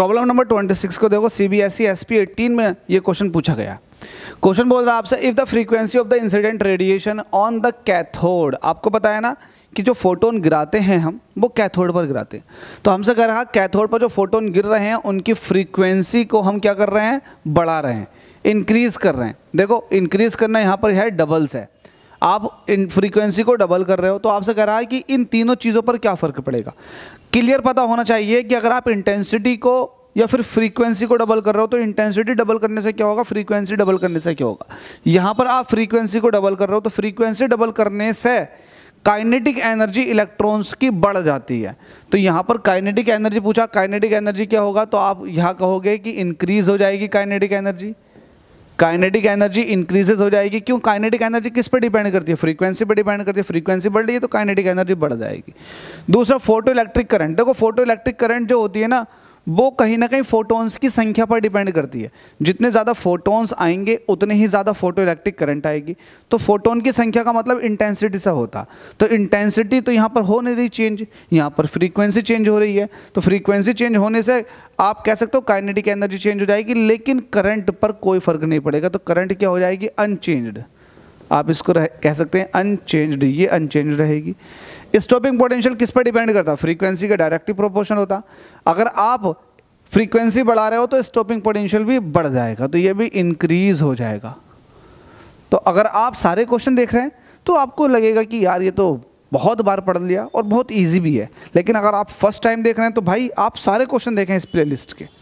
problem number 26 को देखो C B S E S P eighteen में ये क्वेश्चन पूछा गया क्वेश्चन बोल रहा है आपसे if the frequency of the incident radiation on the cathode आपको पता है ना कि जो फोटोन गिराते हैं हम वो कैथोड पर गिराते हैं तो हमसे कह रहा कैथोड पर जो फोटोन गिर रहे हैं उनकी फ्रीक्वेंसी को हम क्या कर रहे हैं बढ़ा रहे हैं इंक्रीज़ कर रहे हैं देखो इंक्रीज़ करना यहाँ पर है डबल्स है आप इन फ्रीक्वेंसी को डबल कर रहे हो तो आपसे कह रहा है कि इन तीनों चीज़ों पर क्या फ़र्क पड़ेगा क्लियर पता होना चाहिए कि अगर आप इंटेंसिटी को या फिर फ्रीक्वेंसी को डबल कर रहे हो तो इंटेंसिटी डबल करने से क्या होगा फ्रीक्वेंसी डबल करने से क्या होगा यहाँ पर आप फ्रीक्वेंसी को डबल कर रहे हो तो फ्रीक्वेंसी डबल करने से काइनेटिक एनर्जी इलेक्ट्रॉन्स की बढ़ जाती है तो यहाँ पर काइनेटिक एनर्जी पूछा काइनेटिक एनर्जी क्या होगा तो आप यहाँ कहोगे कि इंक्रीज हो जाएगी kinetic energy kinetic energy increases हो जाएगी क्यों काइनेटिक एनर्जी किस पर डिपेंड करती है फ्रीक्वेंसी पर डिपेंड करती है फ्रीक्वेंसी बढ़ रही है तो काइनेटिक एनर्जी बढ़ जाएगी दूसरा फोटो इलेक्ट्रिक करंट देखो फोटो इलेक्ट्रिक करंट जो होती है ना वो कहीं ना कहीं फोटॉन्स की संख्या पर डिपेंड करती है जितने ज़्यादा फोटॉन्स आएंगे उतने ही ज़्यादा फोटो इलेक्ट्रिक करंट आएगी तो फोटोन की संख्या का मतलब इंटेंसिटी सा होता तो इंटेंसिटी तो यहाँ पर हो नहीं रही चेंज यहाँ पर फ्रीक्वेंसी चेंज हो रही है तो फ्रीक्वेंसी चेंज होने से आप कह सकते हो काइनेटिक एनर्जी चेंज हो जाएगी लेकिन करंट पर कोई फर्क नहीं पड़ेगा तो करंट क्या हो जाएगी अनचेंज्ड आप इसको रह, कह सकते हैं अनचेंज्ड ये अनचेंज रहेगी स्टॉपिंग पोटेंशियल किस पर डिपेंड करता है फ्रीक्वेंसी का डायरेक्टली प्रोपोर्शन होता अगर आप फ्रीक्वेंसी बढ़ा रहे हो तो स्टॉपिंग पोटेंशियल भी बढ़ जाएगा तो ये भी इंक्रीज हो जाएगा तो अगर आप सारे क्वेश्चन देख रहे हैं तो आपको लगेगा कि यार ये तो बहुत बार पढ़ लिया और बहुत ईजी भी है लेकिन अगर आप फर्स्ट टाइम देख रहे हैं तो भाई आप सारे क्वेश्चन देखें इस प्ले के